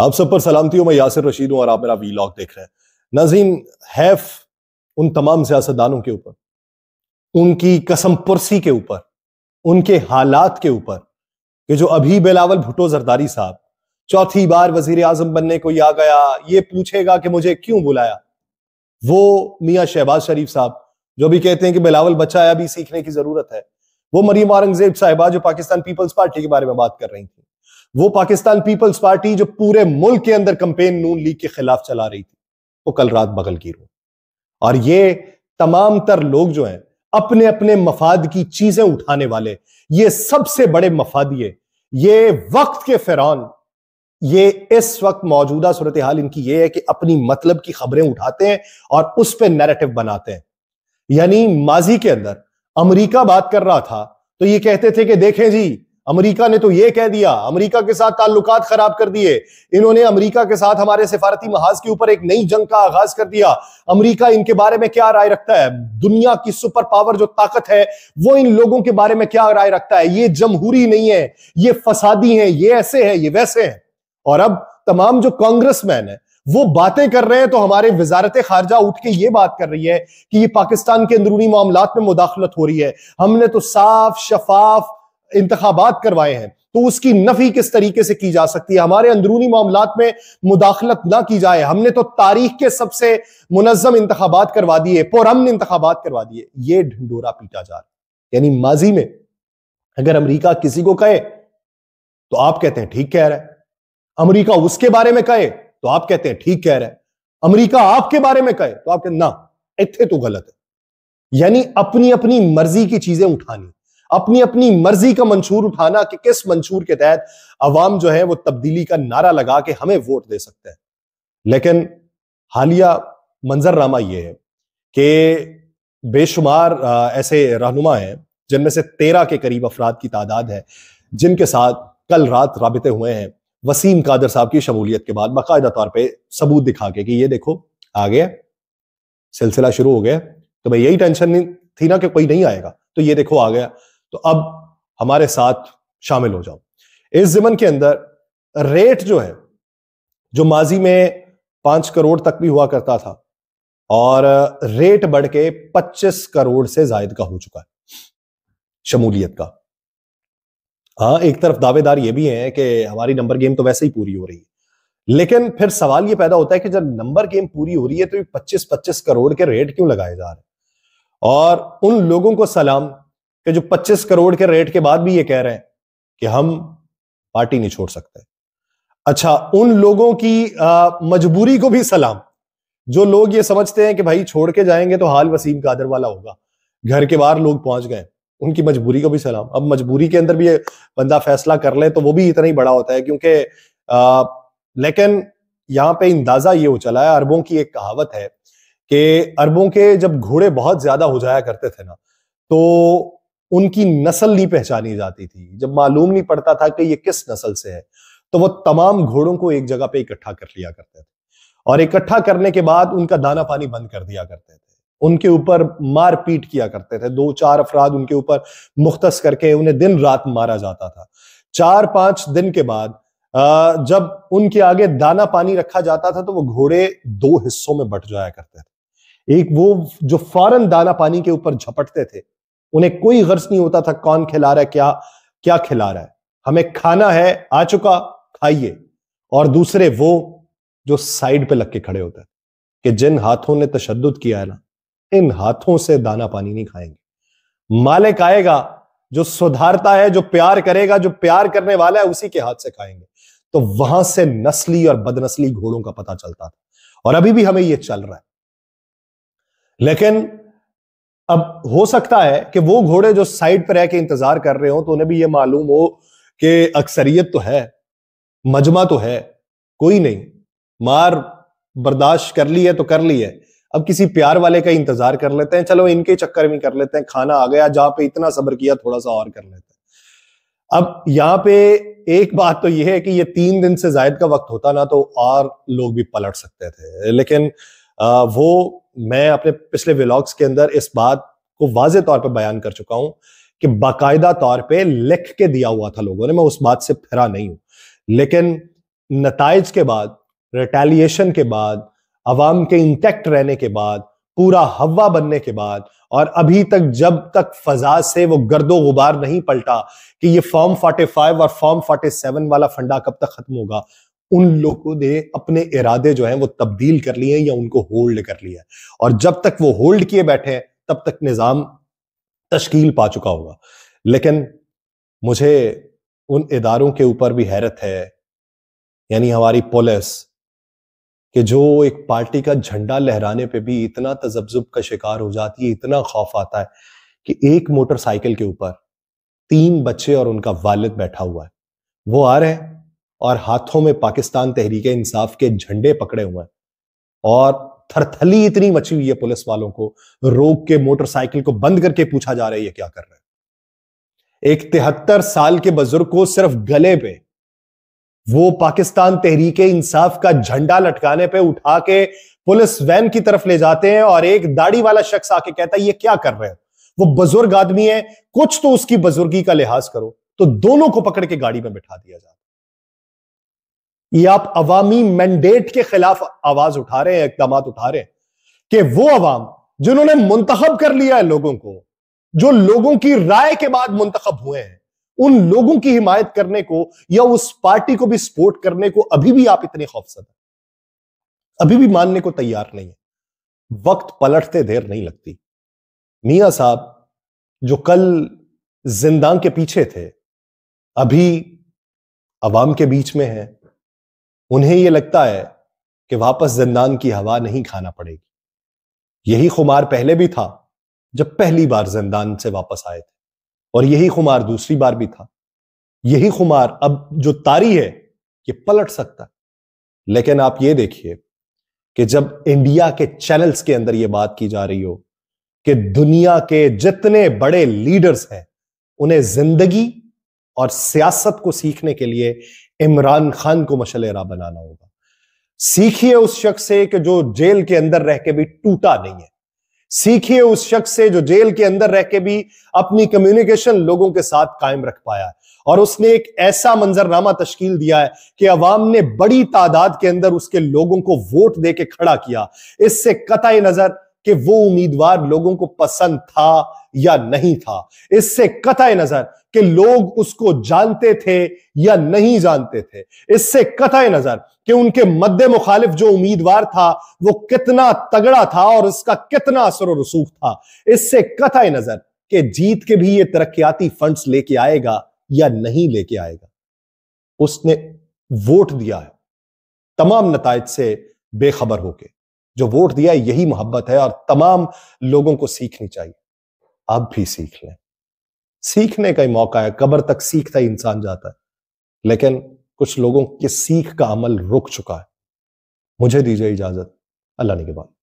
आप सब पर सलामती हूँ मैं यासिर रशीद हूँ और आप मेरा वीलॉग देख रहे हैं नाजीन हैफ उन तमाम सियासतदानों के ऊपर उनकी कसम पुरसी के ऊपर उनके हालात के ऊपर कि जो अभी बेलावल भुटो जरदारी साहब चौथी बार वजीर आजम बनने को आ गया ये पूछेगा कि मुझे क्यों बुलाया वो मियाँ शहबाज शरीफ साहब जो भी कहते हैं कि बिलावल बच्चा है अभी सीखने की जरूरत है वो मरीम औरंगजेब साहिबा जो पाकिस्तान पीपल्स पार्टी के बारे में बात कर रही थी वो पाकिस्तान पीपल्स पार्टी जो पूरे मुल्क के अंदर कंपेन नून लीग के खिलाफ चला रही थी वो कल रात बगल की रो और ये तमाम तर लोग जो हैं अपने अपने मफाद की चीजें उठाने वाले ये सबसे बड़े मफाद ये वक्त के फिरौन ये इस वक्त मौजूदा सूरत हाल इनकी ये है कि अपनी मतलब की खबरें उठाते हैं और उस पर नैरेटिव बनाते हैं यानी माजी के अंदर अमरीका बात कर रहा था तो ये कहते थे कि देखें जी अमेरिका ने तो ये कह दिया अमेरिका के साथ ताल्लुक खराब कर दिए इन्होंने अमेरिका के साथ हमारे सिफारती महाज के ऊपर एक नई जंग का आगाज कर दिया अमेरिका इनके बारे में क्या राय रखता है दुनिया की सुपर पावर जो ताकत है वो इन लोगों के बारे में क्या राय रखता है ये जमहूरी नहीं है ये फसादी है ये ऐसे है ये वैसे है और अब तमाम जो मैन है वो बातें कर रहे हैं तो हमारे वजारत खारजा उठ के ये बात कर रही है कि ये पाकिस्तान के अंदरूनी मामला में मुदाखलत हो रही है हमने तो साफ शफाफ इंतबात करवाए हैं तो उसकी नफी किस तरीके से की जा सकती है हमारे अंदरूनी मामला में मुदाखलत ना की जाए हमने तो तारीख के सबसे मुनजम इंतबात करवा दिए पुरमन इंतबात करवा दिए ये ढंडोरा पीटा जा रहा यानी माजी में अगर अमरीका किसी को कहे तो आप कहते हैं ठीक कह रहा है अमरीका उसके बारे में कहे तो आप कहते हैं ठीक कह रहा है अमरीका आपके बारे में कहे तो आप कहते ना इतने तो गलत है यानी अपनी अपनी मर्जी की चीजें उठानी अपनी अपनी मर्जी का मंशूर उठाना कि किस मंशूर के तहत अवाम जो है वो तब्दीली का नारा लगा के हमें वोट दे सकते हैं लेकिन हालिया मंजरनामा ये है कि बेशुमार ऐसे रहनुमा हैं जिनमें से तेरह के करीब अफराद की तादाद है जिनके साथ कल रात रबते हुए हैं वसीम कादर साहब की शमूलियत के बाद बाकायदा तौर पर सबूत दिखा के कि ये देखो आ गया सिलसिला शुरू हो गया तो भाई यही टेंशन नहीं थी ना कि कोई नहीं आएगा तो ये देखो आ गया तो अब हमारे साथ शामिल हो जाओ इस जिमन के अंदर रेट जो है जो माजी में पांच करोड़ तक भी हुआ करता था और रेट बढ़ के पच्चीस करोड़ से जायद का हो चुका है शमूलियत का हाँ एक तरफ दावेदार ये भी हैं कि हमारी नंबर गेम तो वैसे ही पूरी हो रही है लेकिन फिर सवाल ये पैदा होता है कि जब नंबर गेम पूरी हो रही है तो 25-25 करोड़ के रेट क्यों लगाए जा रहे हैं और उन लोगों को सलाम कि जो 25 करोड़ के रेट के बाद भी ये कह रहे हैं कि हम पार्टी नहीं छोड़ सकते अच्छा उन लोगों की आ, मजबूरी को भी सलाम जो लोग ये समझते हैं कि भाई छोड़ के जाएंगे तो हाल वसीम कादर वाला होगा घर के बाहर लोग पहुंच गए उनकी मजबूरी को भी सलाम अब मजबूरी के अंदर भी बंदा फैसला कर ले तो वो भी इतना ही बड़ा होता है क्योंकि लेकिन यहां पे अंदाजा ये हो चला है अरबों की एक कहावत है कि अरबों के जब घोड़े बहुत ज्यादा हो जाया करते थे ना तो उनकी नस्ल नहीं पहचानी जाती थी जब मालूम नहीं पड़ता था कि ये किस नस्ल से है तो वो तमाम घोड़ों को एक जगह पे इकट्ठा कर लिया करते थे और इकट्ठा करने के बाद उनका दाना पानी बंद कर दिया करते थे उनके ऊपर मार पीट किया करते थे दो चार अफराद उनके ऊपर मुख्तस करके उन्हें दिन रात मारा जाता था चार पांच दिन के बाद जब उनके आगे दाना पानी रखा जाता था तो वो घोड़े दो हिस्सों में बट जाया करते थे एक वो जो फौरन दाना पानी के ऊपर झपटते थे उन्हें कोई गर्ज नहीं होता था कौन खिला रहा है क्या क्या खिला रहा है हमें खाना है आ चुका खाइए और दूसरे वो जो साइड पे लग के खड़े होते हैं कि जिन हाथों ने तशद किया है ना इन हाथों से दाना पानी नहीं खाएंगे मालिक आएगा जो सुधारता है जो प्यार करेगा जो प्यार करने वाला है उसी के हाथ से खाएंगे तो वहां से नस्ली और बदनस्ली घोड़ों का पता चलता था और अभी भी हमें यह चल रहा है लेकिन अब हो सकता है कि वो घोड़े जो साइड पर रह के इंतजार कर रहे हो तो उन्हें भी ये मालूम हो कि अक्सरियत तो है मजमा तो है कोई नहीं मार बर्दाश्त कर ली है तो कर ली है अब किसी प्यार वाले का इंतजार कर लेते हैं चलो इनके चक्कर में कर लेते हैं खाना आ गया जहां पे इतना सब्र किया थोड़ा सा और कर लेते हैं अब यहाँ पे एक बात तो यह है कि ये तीन दिन से जायद का वक्त होता ना तो और लोग भी पलट सकते थे लेकिन आ, वो मैं अपने पिछले व्लॉग्स के अंदर इस बात को वाजे तौर पर बयान कर चुका हूं कि बाकायदा तौर पे लिख के दिया हुआ था लोगों ने मैं उस बात से फिरा नहीं हूं लेकिन नतज के बाद रिटेलिएशन के बाद अवाम के इंटेक्ट रहने के बाद पूरा हवा बनने के बाद और अभी तक जब तक फजा से वो गर्दो गुबार नहीं पलटा कि ये फॉर्म 45 और फॉर्म 47 वाला फंडा कब तक खत्म होगा उन लोगों ने अपने इरादे जो हैं वो तब्दील कर लिए हैं या उनको होल्ड कर लिया है और जब तक वो होल्ड किए बैठे हैं तब तक निज़ाम तश्कील पा चुका होगा लेकिन मुझे उन इदारों के ऊपर भी हैरत है यानी हमारी पुलिस कि जो एक पार्टी का झंडा लहराने पे भी इतना तजब्जुब का शिकार हो जाती है इतना खौफ आता है कि एक मोटरसाइकिल के ऊपर तीन बच्चे और उनका वालिद बैठा हुआ है वो आ रहे हैं और हाथों में पाकिस्तान तहरीक इंसाफ के झंडे पकड़े हुए हैं और थरथली इतनी मची हुई है पुलिस वालों को रोक के मोटरसाइकिल को बंद करके पूछा जा रहा है ये क्या कर रहे हैं एक तिहत्तर साल के बुजुर्ग को सिर्फ गले पे वो पाकिस्तान तहरीक इंसाफ का झंडा लटकाने पे उठा के पुलिस वैन की तरफ ले जाते हैं और एक दाढ़ी वाला शख्स आके कहता है ये क्या कर रहे हैं वो बुजुर्ग आदमी है कुछ तो उसकी बुजुर्गी का लिहाज करो तो दोनों को पकड़ के गाड़ी में बिठा दिया जाता ये आप अवामी मैंडेट के खिलाफ आवाज उठा रहे हैं इकदाम उठा रहे हैं कि वो अवाम जिन्होंने मुंतब कर लिया है लोगों को जो लोगों की राय के बाद मुंतखब हुए हैं उन लोगों की हिमायत करने को या उस पार्टी को भी सपोर्ट करने को अभी भी आप इतने खौफसद हैं अभी भी मानने को तैयार नहीं है वक्त पलटते देर नहीं लगती मिया साहब जो कल जिंदा के पीछे थे अभी अवाम के बीच में है उन्हें यह लगता है कि वापस जिंदान की हवा नहीं खाना पड़ेगी यही खुमार पहले भी था जब पहली बार जिंदान से वापस आए थे और यही खुमार दूसरी बार भी था यही खुमार अब जो तारी है ये पलट सकता है लेकिन आप ये देखिए कि जब इंडिया के चैनल्स के अंदर ये बात की जा रही हो कि दुनिया के जितने बड़े लीडर्स हैं उन्हें जिंदगी और सियासत को सीखने के लिए इमरान खान को मशल बनाना होगा सीखिए उस शख्स से कि जो जेल के अंदर रह के भी टूटा नहीं है सीखिए उस शख्स से जो जेल के अंदर रह के भी अपनी कम्युनिकेशन लोगों के साथ कायम रख पाया और उसने एक ऐसा मंजरनामा तश्कील दिया है कि अवाम ने बड़ी तादाद के अंदर उसके लोगों को वोट दे के खड़ा किया इससे कतई नजर कि वो उम्मीदवार लोगों को पसंद था या नहीं था इससे कतः नजर कि लोग उसको जानते थे या नहीं जानते थे इससे कतः नजर कि उनके मद्दे मुखालिफ जो उम्मीदवार था वो कितना तगड़ा था और उसका कितना असर रसूख था इससे कतः नजर कि जीत के भी ये तरक्याती फंड्स लेके आएगा या नहीं लेके आएगा उसने वोट दिया है तमाम नतज से बेखबर होके जो वोट दिया यही मोहब्बत है और तमाम लोगों को सीखनी चाहिए आप भी सीख लें सीखने का ही मौका है कब्र तक सीखता ही इंसान जाता है लेकिन कुछ लोगों की सीख का अमल रुक चुका है मुझे दीजिए इजाजत अल्लाह ने के बाद